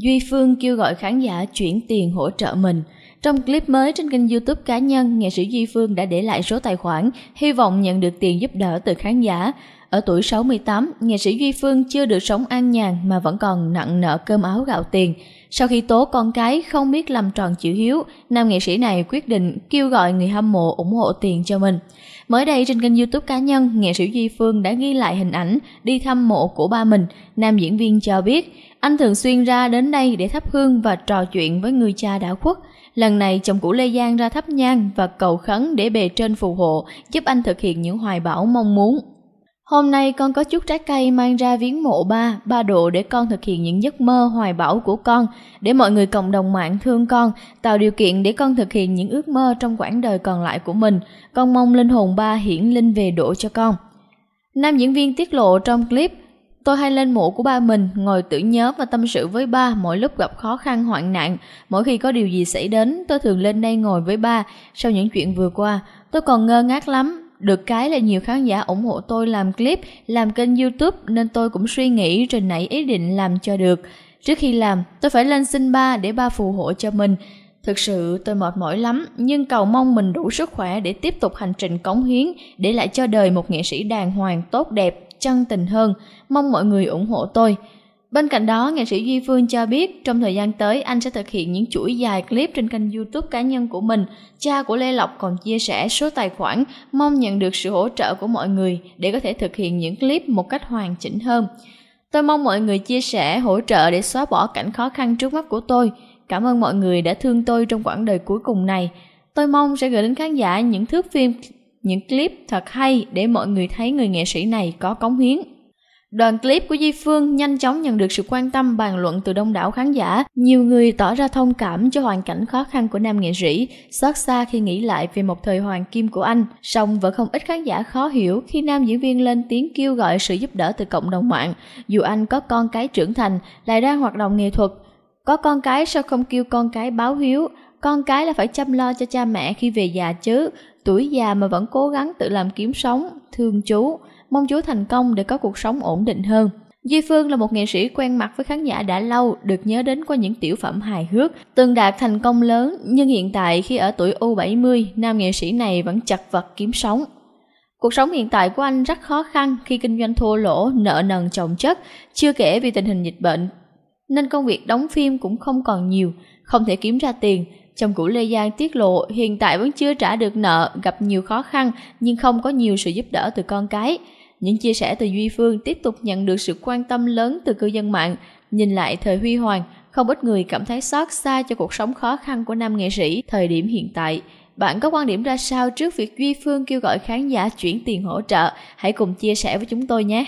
Duy Phương kêu gọi khán giả chuyển tiền hỗ trợ mình. Trong clip mới trên kênh youtube cá nhân, nghệ sĩ Duy Phương đã để lại số tài khoản, hy vọng nhận được tiền giúp đỡ từ khán giả. Ở tuổi 68, nghệ sĩ Duy Phương chưa được sống an nhàn mà vẫn còn nặng nợ cơm áo gạo tiền. Sau khi tố con cái không biết làm tròn chữ hiếu, nam nghệ sĩ này quyết định kêu gọi người hâm mộ ủng hộ tiền cho mình. Mới đây trên kênh youtube cá nhân, nghệ sĩ Duy Phương đã ghi lại hình ảnh đi thăm mộ của ba mình. Nam diễn viên cho biết, anh thường xuyên ra đến đây để thắp hương và trò chuyện với người cha đã khuất. Lần này chồng cũ Lê Giang ra thắp nhang và cầu khấn để bề trên phù hộ giúp anh thực hiện những hoài bão mong muốn. Hôm nay con có chút trái cây mang ra viếng mộ ba, ba độ để con thực hiện những giấc mơ hoài bão của con, để mọi người cộng đồng mạng thương con, tạo điều kiện để con thực hiện những ước mơ trong quãng đời còn lại của mình. Con mong linh hồn ba hiển linh về độ cho con. Nam diễn viên tiết lộ trong clip, Tôi hay lên mộ của ba mình, ngồi tưởng nhớ và tâm sự với ba mỗi lúc gặp khó khăn hoạn nạn. Mỗi khi có điều gì xảy đến, tôi thường lên đây ngồi với ba sau những chuyện vừa qua. Tôi còn ngơ ngác lắm, được cái là nhiều khán giả ủng hộ tôi làm clip, làm kênh YouTube nên tôi cũng suy nghĩ rồi nảy ý định làm cho được. Trước khi làm, tôi phải lên xin ba để ba phù hộ cho mình. Thực sự tôi mệt mỏi lắm, nhưng cầu mong mình đủ sức khỏe để tiếp tục hành trình cống hiến, để lại cho đời một nghệ sĩ đàng hoàng, tốt đẹp, chân tình hơn. Mong mọi người ủng hộ tôi. Bên cạnh đó, nghệ sĩ Duy Phương cho biết trong thời gian tới anh sẽ thực hiện những chuỗi dài clip trên kênh YouTube cá nhân của mình. Cha của Lê Lộc còn chia sẻ số tài khoản, mong nhận được sự hỗ trợ của mọi người để có thể thực hiện những clip một cách hoàn chỉnh hơn. Tôi mong mọi người chia sẻ, hỗ trợ để xóa bỏ cảnh khó khăn trước mắt của tôi. Cảm ơn mọi người đã thương tôi trong quãng đời cuối cùng này. Tôi mong sẽ gửi đến khán giả những thước phim, những clip thật hay để mọi người thấy người nghệ sĩ này có cống hiến. Đoạn clip của Di Phương nhanh chóng nhận được sự quan tâm bàn luận từ đông đảo khán giả. Nhiều người tỏ ra thông cảm cho hoàn cảnh khó khăn của nam nghệ sĩ, xót xa khi nghĩ lại về một thời hoàng kim của anh. Song vẫn không ít khán giả khó hiểu khi nam diễn viên lên tiếng kêu gọi sự giúp đỡ từ cộng đồng mạng, dù anh có con cái trưởng thành, lại đang hoạt động nghệ thuật. Có con cái sao không kêu con cái báo hiếu, con cái là phải chăm lo cho cha mẹ khi về già chứ, tuổi già mà vẫn cố gắng tự làm kiếm sống, thương chú, mong chú thành công để có cuộc sống ổn định hơn. Duy Phương là một nghệ sĩ quen mặt với khán giả đã lâu, được nhớ đến qua những tiểu phẩm hài hước, từng đạt thành công lớn, nhưng hiện tại khi ở tuổi U70, nam nghệ sĩ này vẫn chật vật kiếm sống. Cuộc sống hiện tại của anh rất khó khăn khi kinh doanh thua lỗ, nợ nần chồng chất, chưa kể vì tình hình dịch bệnh. Nên công việc đóng phim cũng không còn nhiều, không thể kiếm ra tiền, Chồng cũ Lê Giang tiết lộ hiện tại vẫn chưa trả được nợ, gặp nhiều khó khăn nhưng không có nhiều sự giúp đỡ từ con cái. Những chia sẻ từ Duy Phương tiếp tục nhận được sự quan tâm lớn từ cư dân mạng. Nhìn lại thời huy hoàng, không ít người cảm thấy xót xa cho cuộc sống khó khăn của nam nghệ sĩ thời điểm hiện tại. Bạn có quan điểm ra sao trước việc Duy Phương kêu gọi khán giả chuyển tiền hỗ trợ? Hãy cùng chia sẻ với chúng tôi nhé!